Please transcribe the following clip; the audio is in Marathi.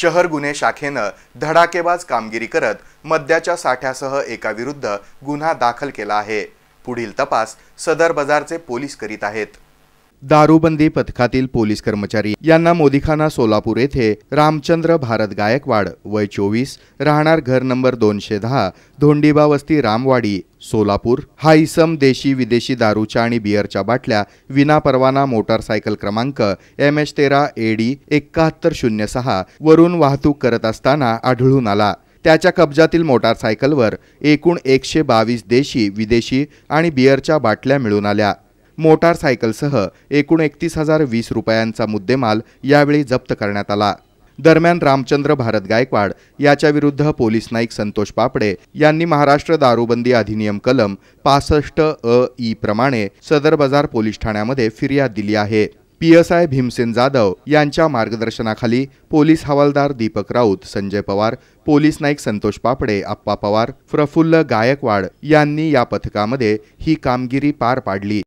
शहर गुन्हे शाखेनं धडाकेबाज कामगिरी करत मद्याच्या साठ्यासह एकाविरुद्ध गुन्हा दाखल केला आहे पुढील तपास सदर बाजारचे पोलीस करीत आहेत दारूबंदी पथकातील पोलीस कर्मचारी यांना मोदीखाना सोलापूर येथे रामचंद्र भारत गायकवाड वय चोवीस राहणार घर नंबर दोनशे दहा धोंडीबा वस्ती रामवाडी सोलापूर हा इसम देशी विदेशी दारूच्या आणि बियरच्या बाटल्या विनापरवाना मोटारसायकल क्रमांक एम एच तेरा डी एकाहत्तर शून्य सहा वरून वाहतूक करत असताना आढळून आला त्याच्या कब्जातील मोटारसायकलवर एकूण एकशे बावीस देशी विदेशी आणि बियरच्या बाटल्या मिळून आल्या मोटारसायकलसह एकूण एकतीस हजार वीस रुपयांचा मुद्देमाल यावेळी जप्त करण्यात आला दरम्यान रामचंद्र भारत गायकवाड याच्याविरुद्ध पोलीस नाईक संतोष पापडे यांनी महाराष्ट्र दारूबंदी अधिनियम कलम पासष्ट अ ई प्रमाणे सदर बाजार पोलीस ठाण्यामध्ये फिर्याद दिली आहे P S I Bhimsen Jadhav यांच्या मार्गदर्शनाखाली पोलीस हवालदार दीपक राऊत संजय पवार पोलीस नाईक संतोष पापडे आप्पा पवार प्रफुल्ल गायकवाड यांनी या पथकामध्ये ही कामगिरी पार पाडली